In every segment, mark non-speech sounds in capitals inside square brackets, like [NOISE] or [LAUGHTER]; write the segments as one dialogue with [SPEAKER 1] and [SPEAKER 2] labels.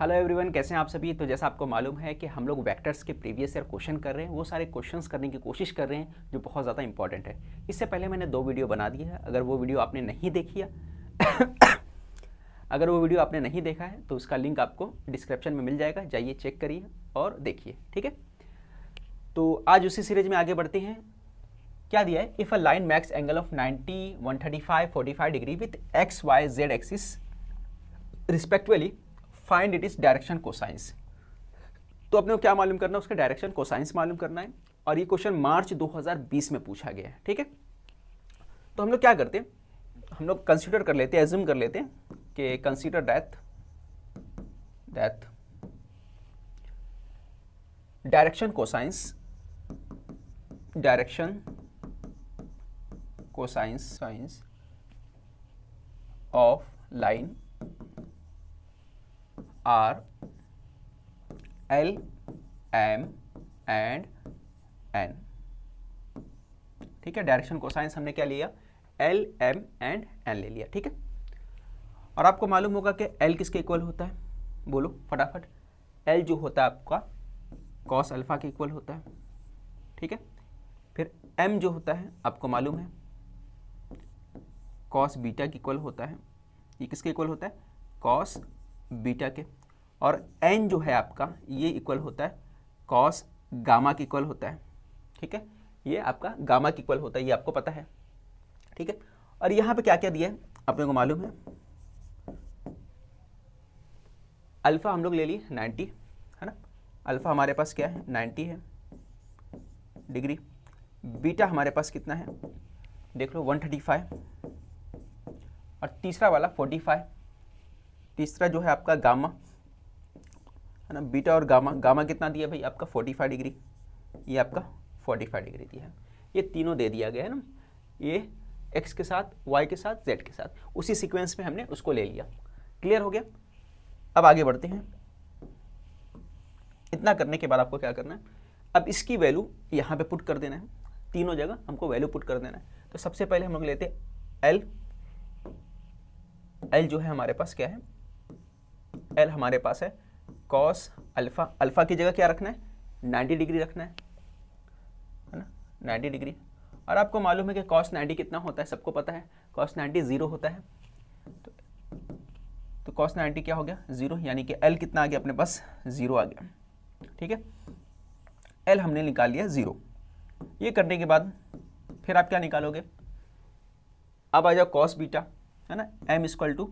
[SPEAKER 1] Hello everyone कैसे हैं आप सभी तो जैसा आपको मालूम है कि हम लोग वेक्टर्स के प्रीवियस ईयर क्वेश्चन कर रहे हैं वो सारे क्वेश्चंस करने की कोशिश कर रहे हैं जो बहुत ज़्यादा इंपॉर्टेंट है इससे पहले मैंने दो वीडियो बना दी है अगर वो वीडियो आपने नहीं देखी है [COUGHS] अगर वो वीडियो आपने नहीं देखा है तो उसका लिंक आपको डिस्क्रिप्शन में मिल जाएगा जाइए चेक करिए और देखिए ठीक है तो आज उसी सीरीज में आगे बढ़ते हैं क्या दिया है if a line makes angle of five forty five degree with X Y Z axis respectively find it is direction cosines तो अपने को क्या मालूम करना है उसका डायरेक्शन कोसाइंस मालूम करना है और ये क्वेश्चन मार्च 2020 में पूछा गया है ठीक है तो हम लोग क्या करते हैं हम लोग कंसिडर कर लेते हैं एज्यूम कर लेते हैं कि consider the the direction cosines direction cosines sines of line are L M and N ठीक है डायरेक्शन को साइंस हमने क्या लिया एल एम एंड एन ले लिया ठीक है और आपको मालूम होगा कि एल किसके इक्वल होता है बोलो फटाफट एल जो होता है आपका कॉस अल्फा के इक्वल होता है ठीक है फिर एम जो होता है आपको मालूम है कॉस बीटा के इक्वल होता है ये किसके इक्वल होता है कॉस बीटा के और एन जो है आपका ये इक्वल होता है कॉस गामा के इक्वल होता है ठीक है ये आपका गामा के इक्वल होता है ये आपको पता है ठीक है और यहाँ पे क्या क्या दिया है अपने को मालूम है अल्फ़ा हम लोग ले लिए 90 है ना अल्फ़ा हमारे पास क्या है 90 है डिग्री बीटा हमारे पास कितना है देख लो 135 और तीसरा वाला 45 तीसरा जो है आपका गामा है ना बीटा और गामा गामा कितना दिया भाई आपका 45 डिग्री ये आपका 45 डिग्री दिया है ये तीनों दे दिया गया है ना ये एक्स के साथ वाई के साथ जेड के साथ उसी सिक्वेंस में हमने उसको ले लिया क्लियर हो गया अब आगे बढ़ते हैं इतना करने के बाद आपको क्या करना है अब इसकी वैल्यू यहाँ पे पुट कर देना है तीनों जगह हमको वैल्यू पुट कर देना है तो सबसे पहले हम लोग लेते हैं एल एल जो है हमारे पास क्या है एल हमारे पास है कॉस अल्फा अल्फा की जगह क्या रखना है 90 डिग्री रखना है है ना 90 डिग्री और आपको मालूम है कि कॉस 90 कितना होता है सबको पता है कॉस 90 ज़ीरो होता है तो, तो कॉस 90 क्या हो गया ज़ीरो यानी कि एल कितना आ गया अपने पास ज़ीरो आ गया ठीक है एल हमने निकाल लिया ज़ीरो ये करने के बाद फिर आप क्या निकालोगे अब आ जाओ कॉस बीटा है ना M is equal to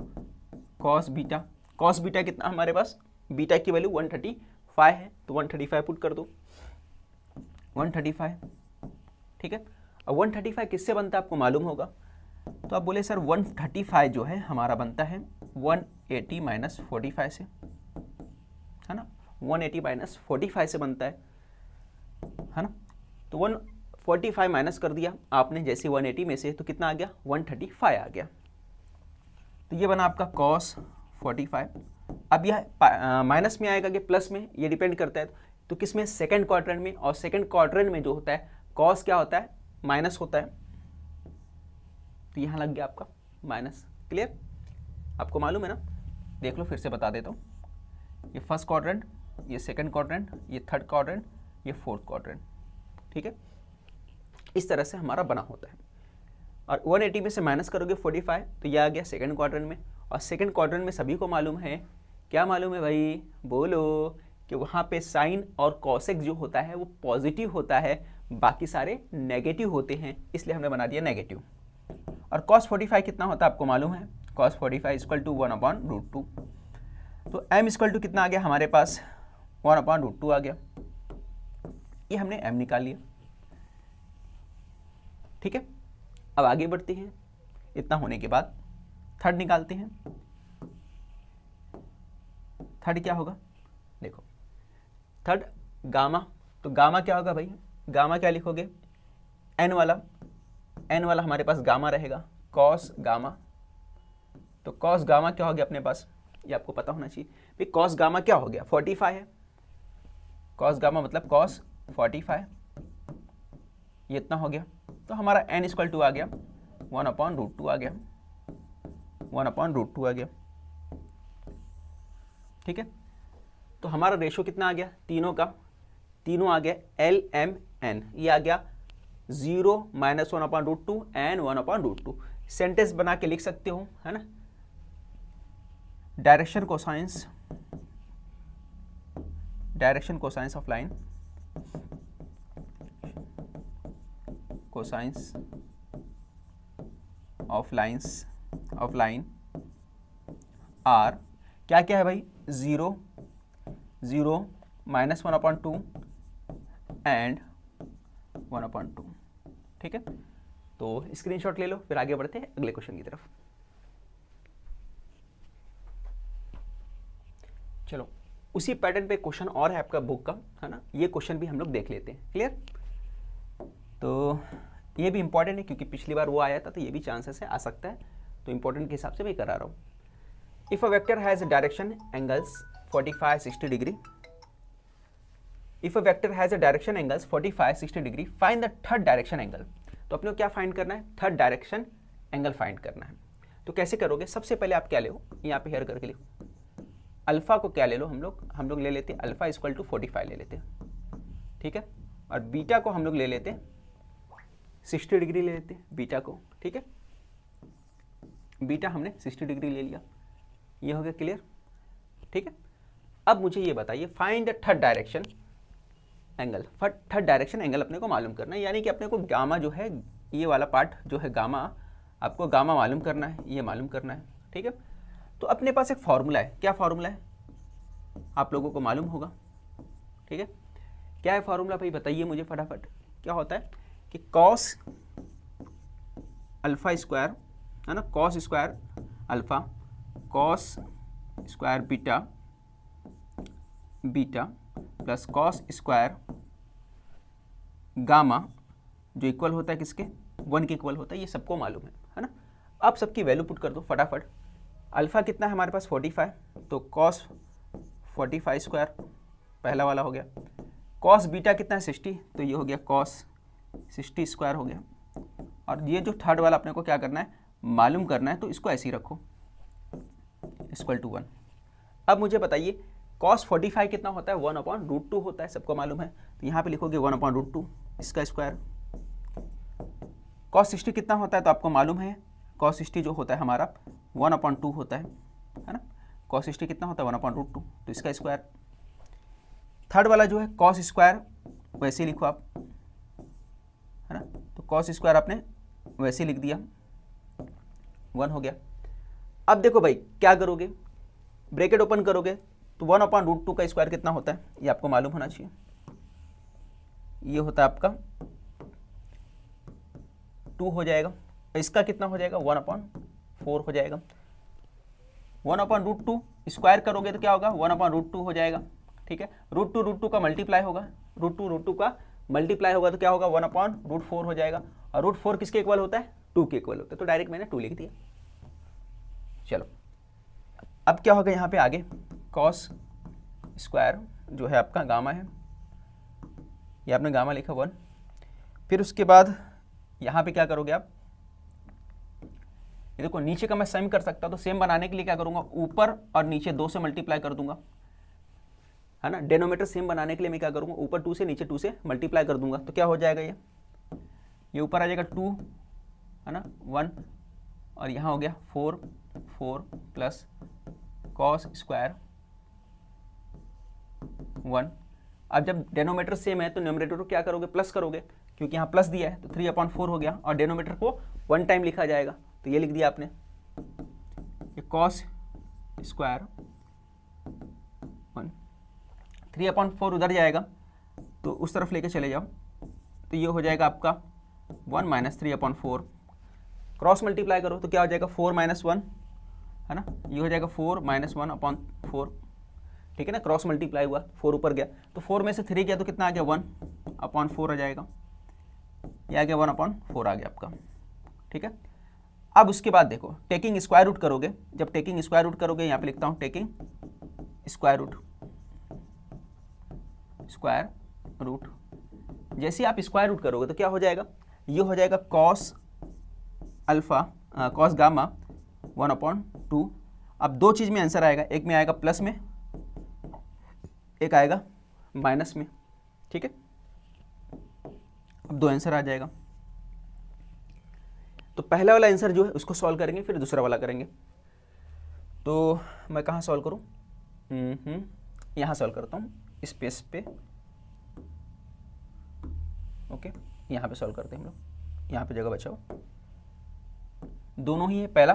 [SPEAKER 1] cos beta cos beta कितना हमारे पास बीटा की वैल्यू 135 है तो 135 पुट कर दो 135 ठीक है अब 135 किससे बनता है आपको मालूम होगा तो आप बोले सर 135 जो है हमारा बनता है 180 एटी माइनस फोर्टी से है ना 180 एटी माइनस फोर्टी से बनता है है ना तो 145 माइनस कर दिया आपने जैसे 180 में से तो कितना आ गया 135 आ गया तो ये बना आपका कॉस 45 अब यह माइनस में आएगा कि प्लस में ये डिपेंड करता है तो किस में सेकेंड क्वार्टर में और सेकेंड क्वार्टर में जो होता है कॉस क्या होता है माइनस होता है तो यहाँ लग गया आपका माइनस क्लियर आपको मालूम है ना देख लो फिर से बता देता हूँ ये फर्स्ट क्वार्टर ये सेकेंड क्वार्टर ये थर्ड क्वार्टर ये फोर्थ क्वार्टर ठीक है इस तरह से हमारा बना होता है और 180 में से माइनस करोगे 45 तो ये आ गया सेकंड क्वार्टर में और सेकंड क्वार्टर में सभी को मालूम है क्या मालूम है भाई बोलो कि वहाँ पे साइन और कॉसेक जो होता है वो पॉजिटिव होता है बाकी सारे नेगेटिव होते हैं इसलिए हमने बना दिया नेगेटिव और कॉस फोर्टी कितना होता है आपको मालूम है cos forty five equal to one upon root two तो एम इक्वल टू कितना आ गया हमारे पास वन अपॉन रूट टू आ गया ये हमने एम निकाल लिया ठीक है अब आगे बढ़ते हैं इतना होने के बाद थर्ड निकालते हैं थर्ड क्या होगा देखो थर्ड गामा तो गामा क्या होगा भाई गामा क्या लिखोगे एन वाला एन वाला हमारे पास गामा रहेगा कॉस गामा तो कॉस गामा क्या हो गया अपने पास ये आपको पता होना चाहिए भाई कॉस गामा क्या हो गया फोर्टी फाइव है कॉस गामा मतलब कॉस फोर्टी फाइव ये इतना हो गया तो हमारा एन स्क्वल टू आ गया वन अपॉन रूट टू आ गया वन अपॉन रूट टू आ गया ठीक है तो हमारा रेशो कितना आ गया तीनों का तीनों आ गया एल एम एन ये आ गया zero minus one upon root two N one upon root two sentence बना के लिख सकते हो है ना direction cosines direction cosines of line cosines of lines of line are क्या क्या है भाई zero zero minus one upon two and one upon two ठीक है तो स्क्रीनशॉट ले लो फिर आगे बढ़ते हैं अगले क्वेश्चन की तरफ चलो उसी पैटर्न पे क्वेश्चन और है आपका बुक का है ना ये क्वेश्चन भी हम लोग देख लेते हैं क्लियर तो ये भी इंपॉर्टेंट है क्योंकि पिछली बार वो आया था तो ये भी चांसेस है आ सकता है तो इंपॉर्टेंट के हिसाब से मैं करा रहा हूँ If a vector has direction angles 45, 60 degree, if a vector has a direction angles 45, 60 degree, find the third direction angle. तो अपने को क्या फाइंड करना है थर्ड डायरेक्शन एंगल फाइंड करना है तो कैसे करोगे सबसे पहले आप क्या ले हो यहाँ पे हेयर करके लिखो अल्फा को क्या ले लो हम लोग हम लोग ले लेते हैं alpha equal to forty five ले लेते हैं ठीक है और बीटा को हम लोग ले लेते हैं सिक्सटी डिग्री ले लेते हैं बीटा को ठीक है बीटा हमने सिक्सटी डिग्री ले लिया ये हो गया क्लियर ठीक है अब मुझे ये बताइए find the third direction angle third direction angle अपने को मालूम करना है यानी कि अपने को गामा जो है ये वाला पार्ट जो है गामा आपको गामा मालूम करना है ये मालूम करना है ठीक है तो अपने पास एक फार्मूला है क्या फार्मूला है आप लोगों को मालूम होगा ठीक है क्या है फार्मूला भाई बताइए मुझे फटाफट क्या होता है कि कॉस अल्फ़ा स्क्वायर है ना cos square alpha cos square beta beta plus cos square gamma जो इक्वल होता है किसके वन के इक्वल होता है ये सबको मालूम है है ना अब सबकी वैल्यू पुट कर दो फटाफट अल्फ़ा कितना है हमारे पास फोर्टी फाइव तो कॉस फोर्टी फाइव स्क्वायर पहला वाला हो गया कॉस बीटा कितना है सिक्सटी तो ये हो गया कॉस सिक्सटी स्क्वायर हो गया और ये जो थर्ड वाला अपने को क्या करना है मालूम करना है तो इसको ऐसे ही रखो इक्वल टू वन अब मुझे बताइए कॉस फोर्टी फाइव कितना होता है वन अपॉन रूट टू होता है सबको मालूम है तो यहाँ पे लिखोगे वन अपॉन रूट टू इसका स्क्वायर कॉस सिक्सटी कितना होता है तो आपको मालूम है कॉस सिक्सटी जो होता है हमारा वन अपॉन टू होता है है ना कॉस सिक्सटी कितना होता है वन अपॉन रूट टू तो इसका स्क्वायर थर्ड वाला जो है कॉस स्क्वायर वैसे लिखो आप है ना तो कॉस स्क्वायर आपने वैसे लिख दिया वन हो गया अब देखो भाई क्या करोगे ब्रेकेट ओपन करोगे तो वन अपॉन रूट टू का स्क्वायर कितना होता है ये आपको मालूम होना चाहिए ये होता है आपका टू हो जाएगा इसका कितना हो जाएगा वन अपॉन फोर हो जाएगा one upon root two square करोगे तो क्या होगा वन अपॉन रूट टू हो जाएगा ठीक है रूट टू रूट टू का मल्टीप्लाई होगा रूट टू रूट टू का मल्टीप्लाई होगा तो क्या होगा वन अपॉन रूट फोर हो जाएगा और रूट फोर किसके इक्वल होता है टू के इक्वल होता है तो डायरेक्ट मैंने टू लिख दिया चलो अब क्या होगा यहाँ पे आगे कॉस स्क्वायर जो है आपका गामा है ये आपने गामा लिखा वन फिर उसके बाद यहाँ पे क्या करोगे आप ये देखो नीचे का मैं सेम कर सकता हूँ तो सेम बनाने के लिए क्या करूँगा ऊपर और नीचे दो से मल्टीप्लाई कर दूंगा है ना डेनोमीटर सेम बनाने के लिए मैं क्या करूँगा ऊपर टू से नीचे टू से मल्टीप्लाई कर दूंगा तो क्या हो जाएगा ये ये ऊपर आ जाएगा टू है ना वन और यहाँ हो गया four four plus cos square one अब जब डेनोमीटर सेम है तो न्यूमरेटर को क्या करोगे प्लस करोगे क्योंकि यहाँ प्लस दिया है तो थ्री अपॉइंट फोर हो गया और डेनोमीटर को वन टाइम लिखा जाएगा तो ये लिख दिया आपने ये cos square one three upon four उधर जाएगा तो उस तरफ लेके चले जाओ तो ये हो जाएगा आपका one minus three upon four cross multiply करो तो क्या हो जाएगा फोर माइनस वन है ना ये हो जाएगा four minus one upon four ठीक है ना क्रॉस मल्टीप्लाई हुआ फोर ऊपर गया तो फोर में से थ्री गया तो कितना आ गया वन अपॉन फोर आ जाएगा ये आ गया वन अपॉन फोर आ गया आपका ठीक है अब उसके बाद देखो टेकिंग स्क्वायर रूट करोगे जब टेकिंग स्क्वायर रूट करोगे यहाँ पे लिखता हूँ taking square root square root जैसे आप स्क्वायर रूट करोगे तो क्या हो जाएगा ये हो जाएगा cos alpha cos gamma one upon two अब दो चीज़ में आंसर आएगा एक में आएगा प्लस में एक आएगा माइनस में ठीक है अब दो आंसर आ जाएगा तो पहला वाला आंसर जो है उसको सॉल्व करेंगे फिर दूसरा वाला करेंगे तो मैं कहाँ सॉल्व करूँ यहाँ सॉल्व करता हूँ स्पेस पे ओके यहाँ पे सॉल्व करते हैं हम लोग यहाँ पे जगह बचाओ दोनों ही है पहला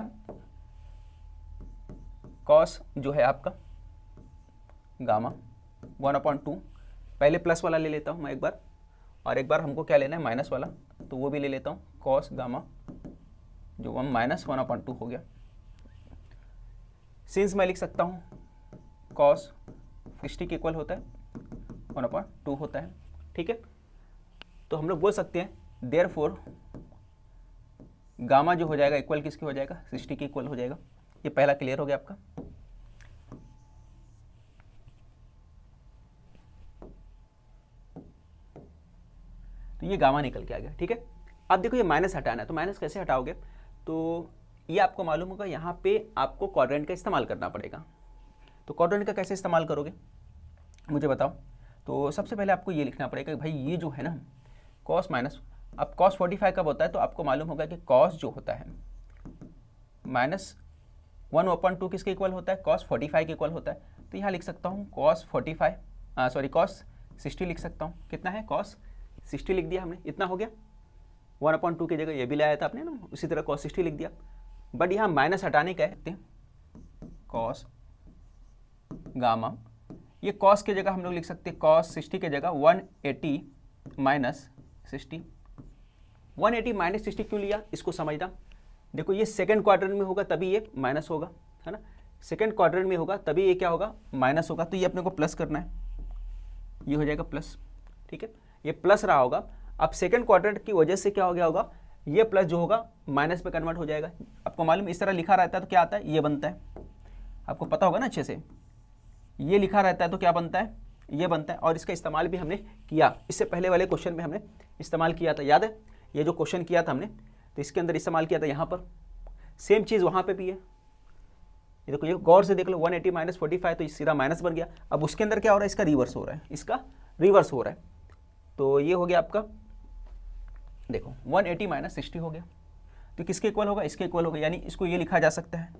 [SPEAKER 1] कॉस जो है आपका गामा वन अपॉइंट टू पहले प्लस वाला ले लेता हूँ मैं एक बार और एक बार हमको क्या लेना है माइनस वाला तो वो भी ले लेता हूँ कॉस गामा जो one minus one upon two हो गया सिंस मैं लिख सकता हूँ कॉस सिक्सटी के इक्वल होता है वन अपॉइंट टू होता है ठीक है तो हम लोग बोल सकते हैं देयर फोर गामा जो हो जाएगा इक्वल किसके हो जाएगा सिक्सटी के इक्वल हो जाएगा ये पहला क्लियर हो गया आपका तो ये गामा निकल के आ गया ठीक है अब देखो ये माइनस हटाना है तो माइनस कैसे हटाओगे तो ये आपको मालूम होगा यहाँ पे आपको क्वाड्रेंट का इस्तेमाल करना पड़ेगा तो क्वाड्रेंट का कैसे इस्तेमाल करोगे मुझे बताओ तो सबसे पहले आपको ये लिखना पड़ेगा कि भाई ये जो है ना कॉस माइनस अब कॉस फोर्टी फाइव कब होता है तो आपको मालूम होगा कि कॉस जो होता है माइनस वन ओपन टू किसके इक्वल होता है कॉस फोर्टी फाइव के इक्वल होता है तो यहाँ लिख सकता हूँ cos forty five sorry cos sixty लिख सकता हूँ कितना है कॉस सिक्सटी लिख दिया हमने इतना हो गया वन ओपन टू की जगह ये भी लाया था आपने ना उसी तरह कॉस सिक्सटी लिख दिया बट यहाँ माइनस हटाने का है कॉस गामा ये कॉस की जगह हम लोग लिख सकते हैं कॉस सिक्सटी की जगह one eighty minus sixty one eighty minus sixty क्यों लिया इसको समझना देखो ये सेकेंड क्वार्टर में होगा तभी ये माइनस होगा है ना सेकेंड क्वार्टर में होगा तभी ये क्या होगा माइनस होगा तो ये अपने को प्लस करना है ये हो जाएगा प्लस ठीक है ये प्लस रहा होगा अब सेकेंड क्वार्टर की वजह से क्या हो गया होगा ये प्लस जो होगा माइनस में कन्वर्ट हो जाएगा आपको मालूम इस तरह लिखा रहता है तो क्या आता है ये बनता है आपको पता होगा ना अच्छे से ये लिखा रहता है तो क्या बनता है ये बनता है और इसका इस्तेमाल भी हमने किया इससे पहले वाले क्वेश्चन में हमने इस्तेमाल किया था याद है ये जो क्वेश्चन किया था हमने तो इसके अंदर इस्तेमाल किया था यहाँ पर सेम चीज़ वहाँ पे भी है ये देखो ये गौर से देख लो 180 एटी माइनस फोर्टी फाइव तो सीधा माइनस बन गया अब उसके अंदर क्या हो रहा है इसका रिवर्स हो रहा है इसका रिवर्स हो रहा है तो ये हो गया आपका देखो 180 एटी माइनस सिक्सटी हो गया तो किसके इक्वल होगा इसके इक्वल होगा यानी इसको ये लिखा जा सकता है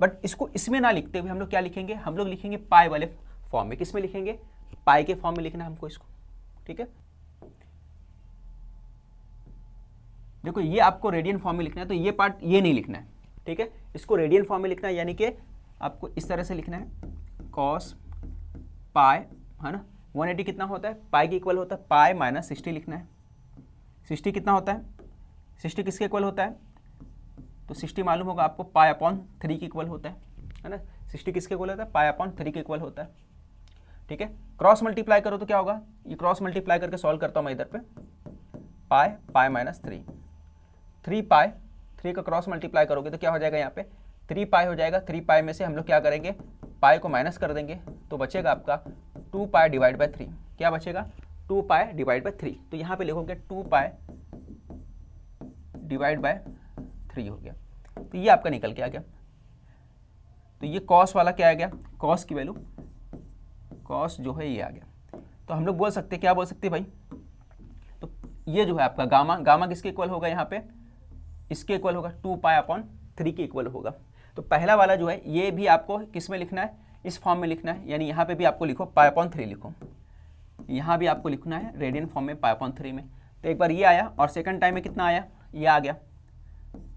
[SPEAKER 1] बट इसको इसमें ना लिखते हुए हम लोग क्या लिखेंगे हम लोग लिखेंगे पाए वाले फॉर्म में किस में लिखेंगे पाए के फॉर्म में लिखना है हमको इसको ठीक है देखो ये आपको रेडियन फॉर्म में लिखना है तो ये पार्ट ये नहीं लिखना है ठीक है इसको रेडियन फॉर्म में लिखना है यानी कि आपको इस तरह से लिखना है कॉस पाए है ना एटी कितना होता है पाए के इक्वल होता है पाए माइनस सिक्सटी लिखना है सिक्सटी कितना होता है सिक्सटी किसके इक्वल होता है तो सिक्सटी मालूम होगा आपको पाए अपॉन थ्री के इक्वल होता है है ना सिक्सटी किसके इक्वल होता है पाए अपॉन थ्री के इक्वल होता है ठीक है क्रॉस मल्टीप्लाई करो तो क्या होगा ये क्रॉस मल्टीप्लाई करके सॉल्व करता हूँ मैं इधर पे pi pi minus three three pi three का क्रॉस मल्टीप्लाई करोगे तो क्या हो जाएगा यहाँ पे थ्री पाए हो जाएगा थ्री पाए में से हम लोग क्या करेंगे पाए को माइनस कर देंगे तो बचेगा आपका टू पाए डिवाइड बाई थ्री क्या बचेगा टू पाए डिवाइड बाई थ्री तो यहाँ पे लिखोगे टू पाए डिवाइड बाय थ्री हो गया तो ये आपका निकल के आ गया तो ये कॉस वाला क्या आ गया कॉस की वैल्यू कॉस जो है ये आ गया तो हम लोग बोल सकते क्या बोल सकते भाई तो ये जो है आपका गामा गामा किसके इक्वल होगा यहाँ पे इसके इक्वल होगा टू पाई अपॉन थ्री के इक्वल होगा तो पहला वाला जो है ये भी आपको किस में लिखना है इस फॉर्म में लिखना है यानी यहाँ पे भी आपको लिखो पाई अपॉन थ्री लिखो यहाँ भी आपको लिखना है रेडियन फॉर्म में पाई अपॉन थ्री में तो एक बार ये आया और सेकंड टाइम में कितना आया ये आ गया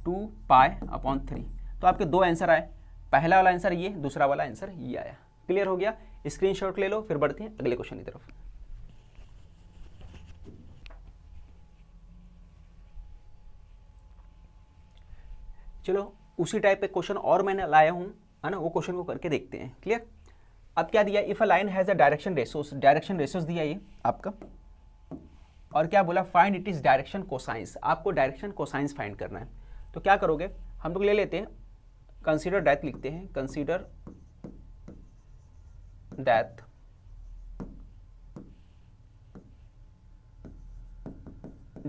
[SPEAKER 1] टू पाई अपॉन थ्री तो आपके दो आंसर आए पहला वाला आंसर ये दूसरा वाला आंसर ये आया क्लियर हो गया स्क्रीनशॉट ले लो फिर बढ़ते हैं अगले क्वेश्चन की तरफ चलो उसी टाइप के क्वेश्चन और मैंने लाया हूँ है ना वो क्वेश्चन को करके देखते हैं क्लियर अब क्या दिया if a line has a direction ratios direction ratios दिया ये आपका और क्या बोला find it is direction cosines आपको डायरेक्शन कोसाइंस फाइंड करना है तो क्या करोगे हम लोग ले लेते हैं कंसिडर डैथ लिखते हैं consider that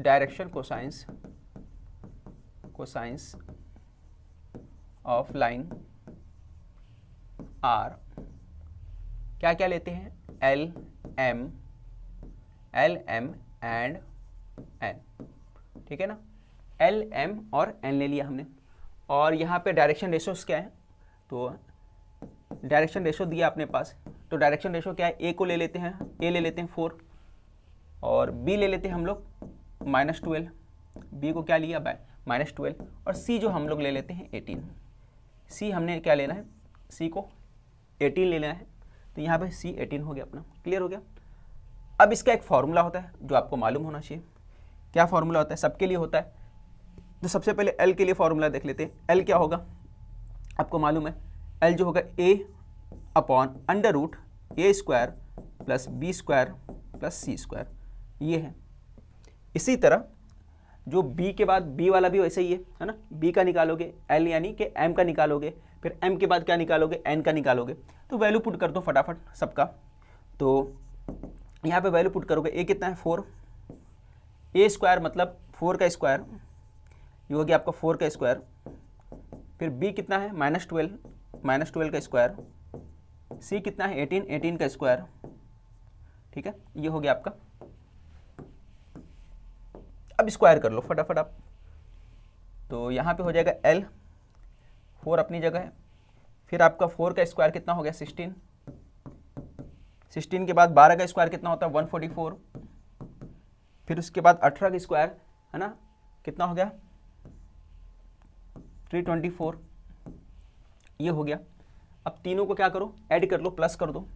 [SPEAKER 1] direction cosines cosines of line are क्या क्या लेते हैं L M L M and N ठीक है ना एल एम और एन ले लिया हमने और यहाँ पे डायरेक्शन तो रेशोस तो क्या है तो डायरेक्शन रेशो दिया अपने पास तो डायरेक्शन रेशो क्या है ए को ले लेते हैं ए ले लेते हैं फोर और बी ले लेते हैं हम लोग माइनस ट्वेल्व बी को क्या लिया बाय माइनस ट्वेल्व और सी जो हम लोग ले लेते हैं एटीन सी हमने क्या लेना है सी को एटीन ले लेना है तो यहाँ पे सी एटीन हो गया अपना क्लियर हो गया अब इसका एक फार्मूला होता है जो आपको मालूम होना चाहिए क्या फार्मूला होता है सबके लिए होता है तो सबसे पहले एल के लिए फार्मूला देख लेते हैं एल क्या होगा आपको मालूम है एल जो होगा A upon under root A square plus B square plus C square ये है इसी तरह जो बी के बाद बी वाला भी वैसे ही है है ना बी का निकालोगे एल यानी कि एम का निकालोगे फिर एम के बाद क्या निकालोगे एन का निकालोगे तो वैल्यू पुट कर दो फटाफट सबका तो यहाँ पे वैल्यू पुट करोगे ए कितना है फोर ए स्क्वायर मतलब फोर का स्क्वायर ये हो गया आपका फोर का स्क्वायर फिर बी कितना है माइनस ट्वेल्व माइनस ट्वेल्व का स्क्वायर सी कितना है एटीन एटीन का स्क्वायर ठीक है ये हो गया आपका अब स्क्वायर कर लो फटाफट आप तो यहाँ पे हो जाएगा एल फोर अपनी जगह है फिर आपका फोर का स्क्वायर कितना हो गया सिक्सटीन सिक्सटीन के बाद बारह का स्क्वायर कितना होता है वन फोर्टी फोर फिर उसके बाद अठारह का स्क्वायर है ना कितना हो गया थ्री ट्वेंटी फोर ये हो गया अब तीनों को क्या करो ऐड कर लो प्लस कर दो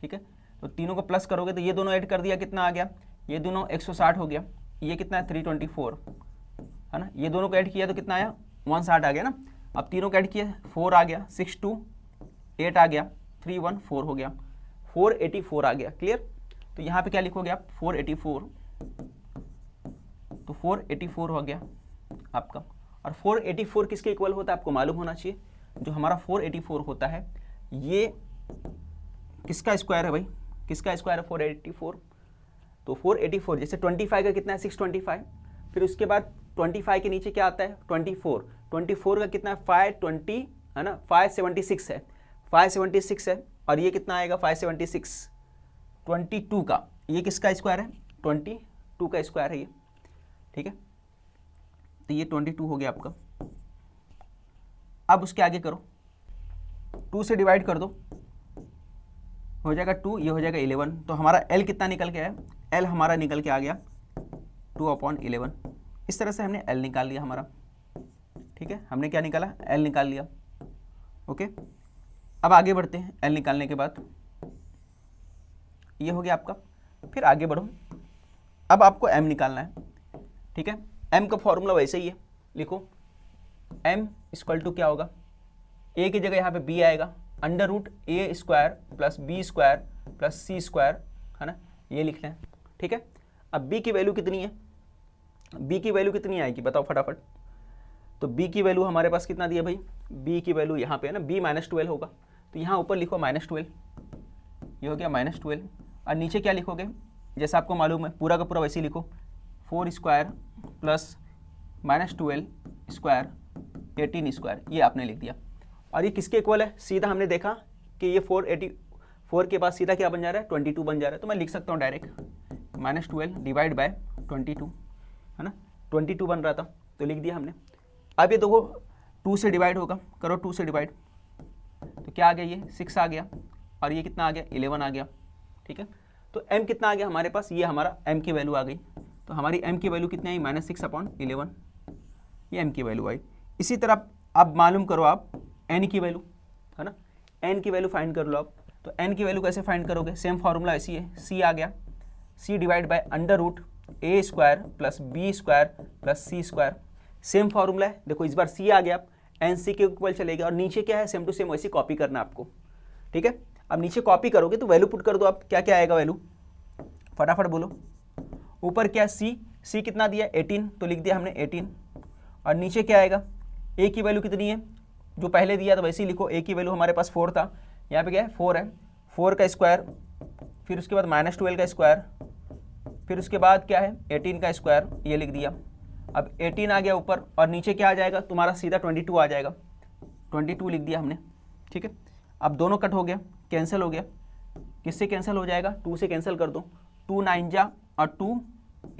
[SPEAKER 1] ठीक है तो तीनों को प्लस करोगे तो ये दोनों ऐड कर दिया कितना आ गया ये दोनों 160 हो गया ये कितना है थ्री ट्वेंटी फोर है ना ये दोनों को ऐड किया तो कितना आया वन साठ आ गया ना अब तीनों को ऐड किया फोर आ गया सिक्स टू एट आ गया थ्री वन फोर हो गया फोर एटी फोर आ गया क्लियर तो यहाँ पे क्या लिखोगे आप फोर एटी फोर तो फोर एटी फोर हो गया आपका और फोर एटी फोर किसके इक्वल होता है आपको मालूम होना चाहिए जो हमारा फोर एटी फोर होता है ये किसका स्क्वायर है भाई किसका स्क्वायर है फोर एटी फोर तो 484 जैसे 25 का कितना है 625 फिर उसके बाद 25 के नीचे क्या आता है 24 24 का कितना है 520 है ना 576 है 576 है और ये कितना आएगा 576 22 का ये किसका स्क्वायर है 22 का स्क्वायर है ये ठीक है तो ये 22 हो गया आपका अब उसके आगे करो 2 से डिवाइड कर दो हो जाएगा 2 ये हो जाएगा 11 तो हमारा L कितना निकल गया है एल हमारा निकल के आ गया टू अपॉन इलेवन इस तरह से हमने एल निकाल लिया हमारा ठीक है हमने क्या निकाला एल निकाल लिया ओके अब आगे बढ़ते हैं एल निकालने के बाद ये हो गया आपका फिर आगे बढ़ो अब आपको एम निकालना है ठीक है एम का फॉर्मूला वैसे ही है लिखो एम स्क्वल टू क्या होगा ए की जगह यहाँ पे बी आएगा under root A square plus B square plus C square है ना ये लिख लें ठीक है अब बी की वैल्यू कितनी है बी की वैल्यू कितनी आएगी बताओ फटाफट तो बी की वैल्यू हमारे पास कितना दिया भाई बी की वैल्यू यहाँ पे है ना बी माइनस ट्वेल्व होगा तो यहाँ ऊपर लिखो माइनस ट्वेल्व ये हो गया माइनस ट्वेल्व और नीचे क्या लिखोगे जैसा आपको मालूम है पूरा का पूरा वैसे लिखो four square plus minus twelve square eighteen square ये आपने लिख दिया और ये किसके इक्वल है सीधा हमने देखा कि ये फोर एटी फोर के बाद सीधा क्या बन जा रहा है ट्वेंटी टू बन जा रहा है तो मैं लिख सकता हूँ डायरेक्ट तो minus twelve divide by twenty two है ना ट्वेंटी टू बन रहा था तो लिख दिया हमने अब ये देखो टू से डिवाइड होगा करो टू से डिवाइड तो क्या आ गया ये सिक्स आ गया और ये कितना आ गया इलेवन आ गया ठीक है तो एम कितना आ गया हमारे पास ये हमारा एम की वैल्यू आ गई तो हमारी एम की वैल्यू कितनी आई माइनस सिक्स अपॉन इलेवन ये एम की वैल्यू आई इसी तरह अब मालूम करो आप एन की वैल्यू है ना एन की वैल्यू फाइंड कर लो आप तो एन की वैल्यू कैसे फाइंड करोगे सेम फार्मूला ऐसी है सी आ गया C divide by under root A square plus B square plus C square same formula है देखो इस बार सी आ गया एन सी के इक्वल चलेगा और नीचे क्या है सेम टू सेम वैसे कॉपी करना आपको ठीक है अब नीचे कॉपी करोगे तो वैल्यू पुट कर दो आप क्या क्या आएगा वैल्यू फटाफट बोलो ऊपर क्या सी सी कितना दिया 18 तो लिख दिया हमने 18 और नीचे क्या आएगा ए की वैल्यू कितनी है जो पहले दिया था वैसे ही लिखो ए की वैल्यू हमारे पास फोर था यहाँ पे क्या है फोर है फोर का स्क्वायर फिर उसके बाद माइनस ट्वेल्व का स्क्वायर फिर उसके बाद क्या है एटीन का स्क्वायर ये लिख दिया अब एटीन आ गया ऊपर और नीचे क्या आ जाएगा तुम्हारा सीधा ट्वेंटी टू आ जाएगा ट्वेंटी टू लिख दिया हमने ठीक है अब दोनों कट हो गया कैंसिल हो गया किससे कैंसिल हो जाएगा टू से कैंसिल कर दो टू नाइन जा और टू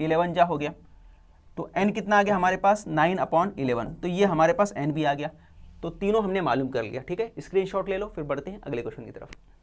[SPEAKER 1] इलेवन जा हो गया तो एन कितना आ गया हमारे पास नाइन अपॉन इलेवन तो ये हमारे पास एन भी आ गया तो तीनों हमने मालूम कर लिया ठीक है स्क्रीनशॉट ले लो फिर बढ़ते हैं अगले क्वेश्चन की तरफ